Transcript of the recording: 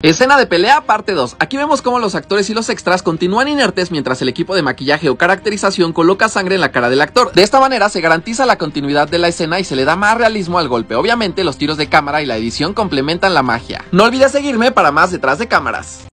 Escena de pelea parte 2. Aquí vemos cómo los actores y los extras continúan inertes mientras el equipo de maquillaje o caracterización coloca sangre en la cara del actor. De esta manera se garantiza la continuidad de la escena y se le da más realismo al golpe. Obviamente los tiros de cámara y la edición complementan la magia. No olvides seguirme para más detrás de cámaras.